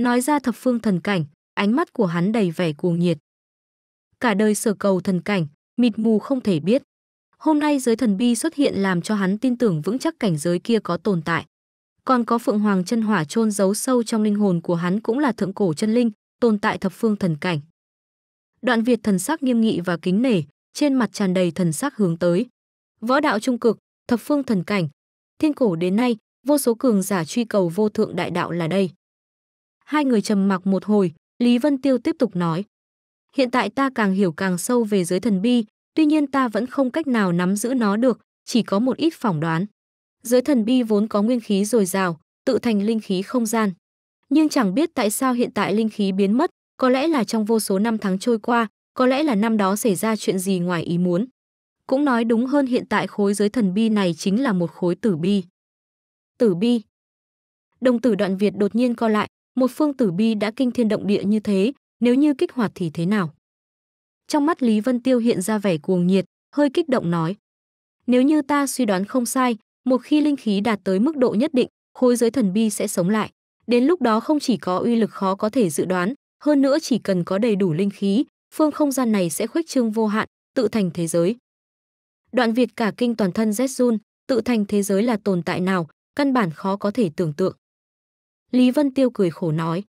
Nói ra thập phương thần cảnh, ánh mắt của hắn đầy vẻ cuồng nhiệt. Cả đời sở cầu thần cảnh, mịt mù không thể biết. Hôm nay giới thần bi xuất hiện làm cho hắn tin tưởng vững chắc cảnh giới kia có tồn tại. Còn có Phượng Hoàng chân hỏa chôn giấu sâu trong linh hồn của hắn cũng là thượng cổ chân linh, tồn tại thập phương thần cảnh. Đoạn Việt thần sắc nghiêm nghị và kính nể, trên mặt tràn đầy thần sắc hướng tới. Võ đạo trung cực, thập phương thần cảnh, thiên cổ đến nay, vô số cường giả truy cầu vô thượng đại đạo là đây. Hai người trầm mặc một hồi, Lý Vân Tiêu tiếp tục nói. Hiện tại ta càng hiểu càng sâu về giới thần bi, tuy nhiên ta vẫn không cách nào nắm giữ nó được, chỉ có một ít phỏng đoán. Giới thần bi vốn có nguyên khí dồi dào, tự thành linh khí không gian. Nhưng chẳng biết tại sao hiện tại linh khí biến mất, có lẽ là trong vô số năm tháng trôi qua, có lẽ là năm đó xảy ra chuyện gì ngoài ý muốn. Cũng nói đúng hơn hiện tại khối giới thần bi này chính là một khối tử bi. Tử bi. Đồng tử đoạn Việt đột nhiên co lại, một phương tử bi đã kinh thiên động địa như thế, nếu như kích hoạt thì thế nào? Trong mắt Lý Vân Tiêu hiện ra vẻ cuồng nhiệt, hơi kích động nói. Nếu như ta suy đoán không sai, một khi linh khí đạt tới mức độ nhất định, khối giới thần bi sẽ sống lại. Đến lúc đó không chỉ có uy lực khó có thể dự đoán, hơn nữa chỉ cần có đầy đủ linh khí, phương không gian này sẽ khuếch trương vô hạn, tự thành thế giới. Đoạn Việt cả kinh toàn thân rét run, tự thành thế giới là tồn tại nào, căn bản khó có thể tưởng tượng. Lý Vân Tiêu cười khổ nói.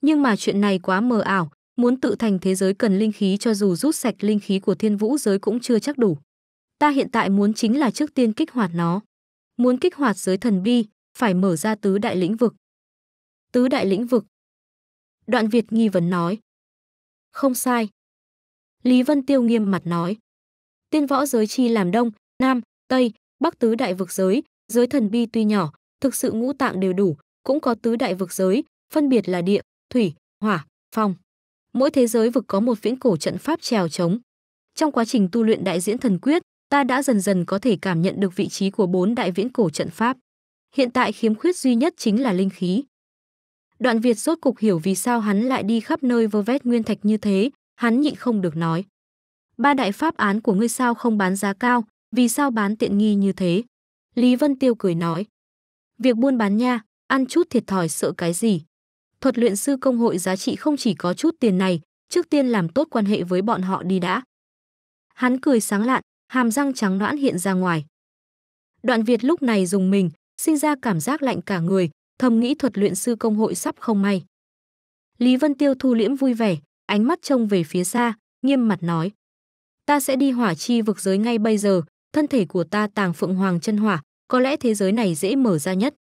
Nhưng mà chuyện này quá mờ ảo, muốn tự thành thế giới cần linh khí cho dù rút sạch linh khí của thiên vũ giới cũng chưa chắc đủ. Ta hiện tại muốn chính là trước tiên kích hoạt nó. Muốn kích hoạt giới thần bi, phải mở ra tứ đại lĩnh vực. Tứ đại lĩnh vực. Đoạn Việt nghi vấn nói. Không sai. Lý Vân Tiêu nghiêm mặt nói. Tiên võ giới chi làm đông, nam, tây, bắc tứ đại vực giới, giới thần bi tuy nhỏ, thực sự ngũ tạng đều đủ, cũng có tứ đại vực giới, phân biệt là địa, thủy, hỏa, phong. Mỗi thế giới vực có một viễn cổ trận pháp trèo trống. Trong quá trình tu luyện đại diễn thần quyết, ta đã dần dần có thể cảm nhận được vị trí của bốn đại viễn cổ trận pháp. Hiện tại khiếm khuyết duy nhất chính là linh khí. Đoạn Việt rốt cục hiểu vì sao hắn lại đi khắp nơi vơ vét nguyên thạch như thế, hắn nhịn không được nói. Ba đại pháp án của ngươi sao không bán giá cao, vì sao bán tiện nghi như thế? Lý Vân Tiêu cười nói. Việc buôn bán nha, ăn chút thiệt thòi sợ cái gì. Thuật luyện sư công hội giá trị không chỉ có chút tiền này, trước tiên làm tốt quan hệ với bọn họ đi đã. Hắn cười sáng lạn, hàm răng trắng noãn hiện ra ngoài. Đoạn Việt lúc này dùng mình, sinh ra cảm giác lạnh cả người, thầm nghĩ thuật luyện sư công hội sắp không may. Lý Vân Tiêu thu liễm vui vẻ, ánh mắt trông về phía xa, nghiêm mặt nói. Ta sẽ đi hỏa chi vực giới ngay bây giờ, thân thể của ta tàng phượng hoàng chân hỏa, có lẽ thế giới này dễ mở ra nhất.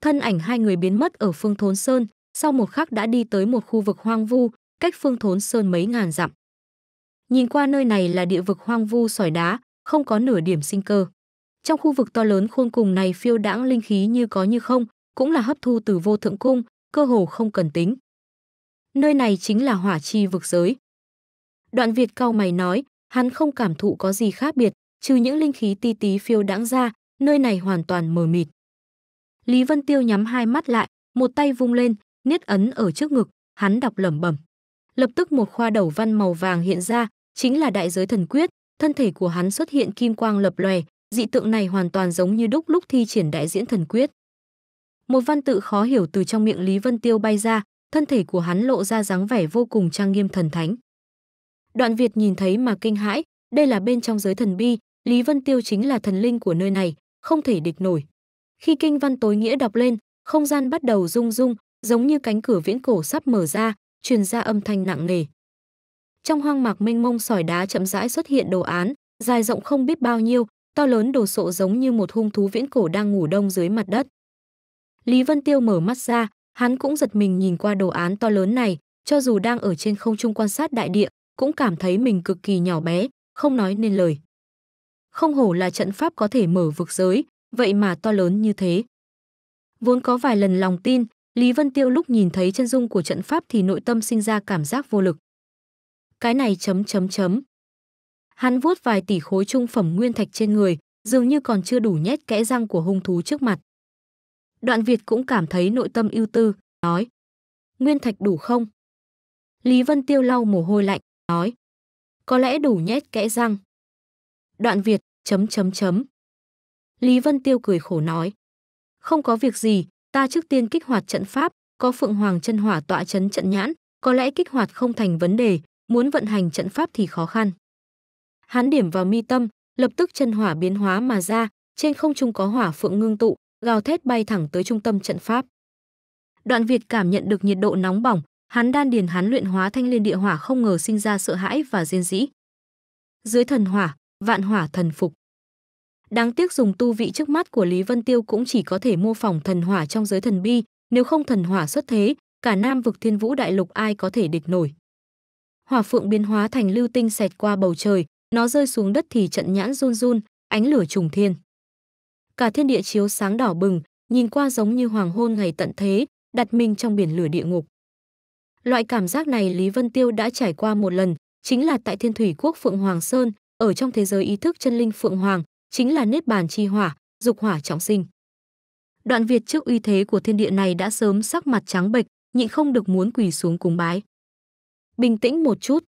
Thân ảnh hai người biến mất ở phương thốn sơn, sau một khắc đã đi tới một khu vực hoang vu, cách phương thốn sơn mấy ngàn dặm. Nhìn qua nơi này là địa vực hoang vu sỏi đá, không có nửa điểm sinh cơ. Trong khu vực to lớn khôn cùng này phiêu đãng linh khí như có như không, cũng là hấp thu từ vô thượng cung, cơ hồ không cần tính. Nơi này chính là hỏa chi vực giới. Đoạn Việt cao mày nói, hắn không cảm thụ có gì khác biệt, trừ những linh khí ti tí phiêu đãng ra, nơi này hoàn toàn mờ mịt. Lý Vân Tiêu nhắm hai mắt lại, một tay vung lên, niết ấn ở trước ngực, hắn đọc lẩm bẩm. Lập tức một khoa đầu văn màu vàng hiện ra, chính là đại giới thần quyết, thân thể của hắn xuất hiện kim quang lập lòe, dị tượng này hoàn toàn giống như đúc lúc thi triển đại diễn thần quyết. Một văn tự khó hiểu từ trong miệng Lý Vân Tiêu bay ra, thân thể của hắn lộ ra dáng vẻ vô cùng trang nghiêm thần thánh. Đoạn Việt nhìn thấy mà kinh hãi, đây là bên trong giới thần bi, Lý Vân Tiêu chính là thần linh của nơi này, không thể địch nổi. Khi kinh văn tối nghĩa đọc lên, không gian bắt đầu rung rung, giống như cánh cửa viễn cổ sắp mở ra, truyền ra âm thanh nặng nề. Trong hoang mạc mênh mông sỏi đá chậm rãi xuất hiện đồ án, dài rộng không biết bao nhiêu, to lớn đồ sộ giống như một hung thú viễn cổ đang ngủ đông dưới mặt đất. Lý Vân Tiêu mở mắt ra, hắn cũng giật mình nhìn qua đồ án to lớn này, cho dù đang ở trên không trung quan sát đại địa, cũng cảm thấy mình cực kỳ nhỏ bé, không nói nên lời. Không hổ là trận pháp có thể mở vực giới, vậy mà to lớn như thế. Vốn có vài lần lòng tin, Lý Vân Tiêu lúc nhìn thấy chân dung của trận pháp thì nội tâm sinh ra cảm giác vô lực. Cái này chấm chấm chấm. Hắn vuốt vài tỷ khối trung phẩm nguyên thạch trên người, dường như còn chưa đủ nhét kẽ răng của hung thú trước mặt. Đoạn Việt cũng cảm thấy nội tâm ưu tư, nói. Nguyên thạch đủ không? Lý Vân Tiêu lau mồ hôi lạnh, nói. Có lẽ đủ nhét kẽ răng. Đoạn Việt, chấm chấm chấm. Lý Vân Tiêu cười khổ nói. Không có việc gì, ta trước tiên kích hoạt trận pháp, có Phượng Hoàng chân hỏa tọa chấn trận nhãn, có lẽ kích hoạt không thành vấn đề, muốn vận hành trận pháp thì khó khăn. Hán điểm vào mi tâm, lập tức chân hỏa biến hóa mà ra, trên không trung có hỏa phượng ngưng tụ, gào thét bay thẳng tới trung tâm trận pháp. Đoạn Việt cảm nhận được nhiệt độ nóng bỏng, hắn đan điền hắn luyện hóa thanh liên địa hỏa không ngờ sinh ra sợ hãi và rên dĩ. Dưới thần hỏa, vạn hỏa thần phục. Đáng tiếc dùng tu vị trước mắt của Lý Vân Tiêu cũng chỉ có thể mô phỏng thần hỏa trong giới thần bi, nếu không thần hỏa xuất thế, cả Nam vực Thiên Vũ đại lục ai có thể địch nổi. Hỏa phượng biến hóa thành lưu tinh xẹt qua bầu trời, nó rơi xuống đất thì trận nhãn run run, ánh lửa trùng thiên. Cả thiên địa chiếu sáng đỏ bừng, nhìn qua giống như hoàng hôn ngày tận thế, đặt mình trong biển lửa địa ngục. Loại cảm giác này Lý Vân Tiêu đã trải qua một lần, chính là tại Thiên Thủy Quốc Phượng Hoàng Sơn, ở trong thế giới ý thức chân linh Phượng Hoàng, chính là niết bàn chi hỏa, dục hỏa trọng sinh. Đoạn Việt trước uy thế của thiên địa này đã sớm sắc mặt trắng bệch, nhịn không được muốn quỳ xuống cúng bái. Bình tĩnh một chút.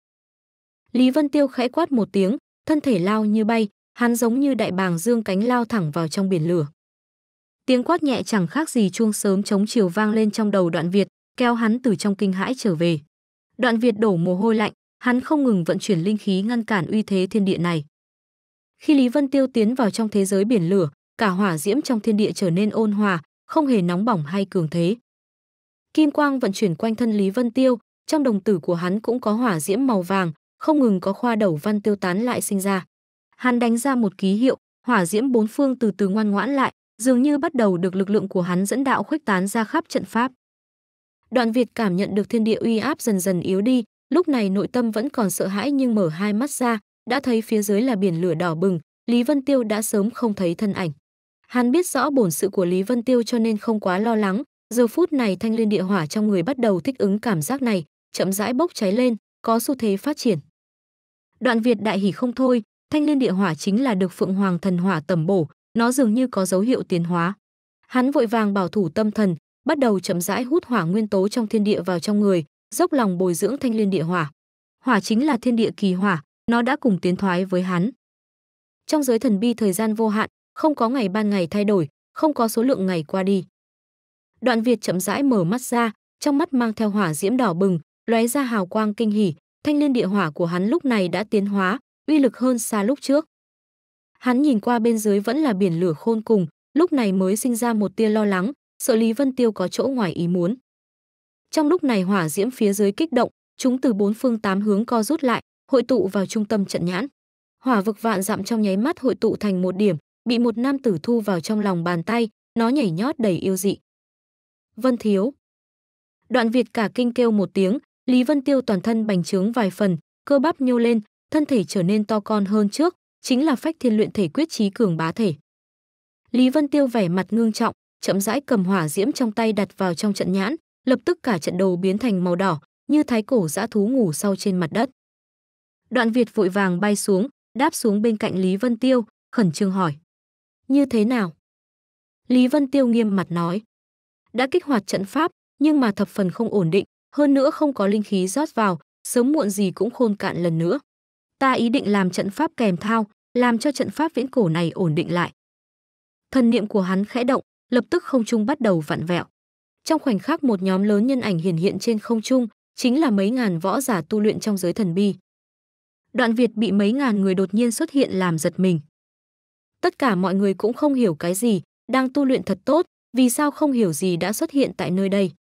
Lý Vân Tiêu khẽ quát một tiếng, thân thể lao như bay, hắn giống như đại bàng dương cánh lao thẳng vào trong biển lửa. Tiếng quát nhẹ chẳng khác gì chuông sớm chống chiều vang lên trong đầu Đoạn Việt, kéo hắn từ trong kinh hãi trở về. Đoạn Việt đổ mồ hôi lạnh, hắn không ngừng vận chuyển linh khí ngăn cản uy thế thiên địa này. Khi Lý Vân Tiêu tiến vào trong thế giới biển lửa, cả hỏa diễm trong thiên địa trở nên ôn hòa, không hề nóng bỏng hay cường thế. Kim quang vận chuyển quanh thân Lý Vân Tiêu, trong đồng tử của hắn cũng có hỏa diễm màu vàng, không ngừng có khoa đầu văn tiêu tán lại sinh ra. Hắn đánh ra một ký hiệu, hỏa diễm bốn phương từ từ ngoan ngoãn lại, dường như bắt đầu được lực lượng của hắn dẫn đạo khuếch tán ra khắp trận pháp. Đoạn Việt cảm nhận được thiên địa uy áp dần dần yếu đi, lúc này nội tâm vẫn còn sợ hãi nhưng mở hai mắt ra, đã thấy phía dưới là biển lửa đỏ bừng, Lý Vân Tiêu đã sớm không thấy thân ảnh. Hắn biết rõ bổn sự của Lý Vân Tiêu cho nên không quá lo lắng, giờ phút này thanh liên địa hỏa trong người bắt đầu thích ứng cảm giác này, chậm rãi bốc cháy lên, có xu thế phát triển. Đoạn Việt đại hỉ không thôi, thanh liên địa hỏa chính là được Phượng Hoàng thần hỏa tầm bổ, nó dường như có dấu hiệu tiến hóa. Hắn vội vàng bảo thủ tâm thần, bắt đầu chậm rãi hút hỏa nguyên tố trong thiên địa vào trong người, dốc lòng bồi dưỡng thanh liên địa hỏa. Hỏa chính là thiên địa kỳ hỏa, nó đã cùng tiến thoái với hắn. Trong giới thần bi thời gian vô hạn, không có ngày ban ngày thay đổi, không có số lượng ngày qua đi. Đoạn Việt chậm rãi mở mắt ra, trong mắt mang theo hỏa diễm đỏ bừng, lóe ra hào quang kinh hỉ, thanh liên địa hỏa của hắn lúc này đã tiến hóa, uy lực hơn xa lúc trước. Hắn nhìn qua bên dưới vẫn là biển lửa khôn cùng, lúc này mới sinh ra một tia lo lắng, sợ Lý Vân Tiêu có chỗ ngoài ý muốn. Trong lúc này hỏa diễm phía dưới kích động, chúng từ bốn phương tám hướng co rút lại, hội tụ vào trung tâm trận nhãn. Hỏa vực vạn dặm trong nháy mắt hội tụ thành một điểm, bị một nam tử thu vào trong lòng bàn tay, nó nhảy nhót đầy yêu dị. Vân Thiếu Đoạn Việt cả kinh kêu một tiếng, Lý Vân Tiêu toàn thân bành trướng vài phần, cơ bắp nhô lên, thân thể trở nên to con hơn trước, chính là phách thiên luyện thể quyết trí cường bá thể. Lý Vân Tiêu vẻ mặt ngưng trọng, chậm rãi cầm hỏa diễm trong tay đặt vào trong trận nhãn, lập tức cả trận đầu biến thành màu đỏ, như thái cổ dã thú ngủ sau trên mặt đất. Đoạn Việt vội vàng bay xuống, đáp xuống bên cạnh Lý Vân Tiêu, khẩn trương hỏi. Như thế nào? Lý Vân Tiêu nghiêm mặt nói. Đã kích hoạt trận pháp, nhưng mà thập phần không ổn định, hơn nữa không có linh khí rót vào, sớm muộn gì cũng khôn cạn lần nữa. Ta ý định làm trận pháp kèm thao, làm cho trận pháp viễn cổ này ổn định lại. Thần niệm của hắn khẽ động, lập tức không trung bắt đầu vặn vẹo. Trong khoảnh khắc một nhóm lớn nhân ảnh hiển hiện trên không trung, chính là mấy ngàn võ giả tu luyện trong giới thần bi đoạn Việt bị mấy ngàn người đột nhiên xuất hiện làm giật mình. Tất cả mọi người cũng không hiểu cái gì, đang tu luyện thật tốt, vì sao không hiểu gì đã xuất hiện tại nơi đây.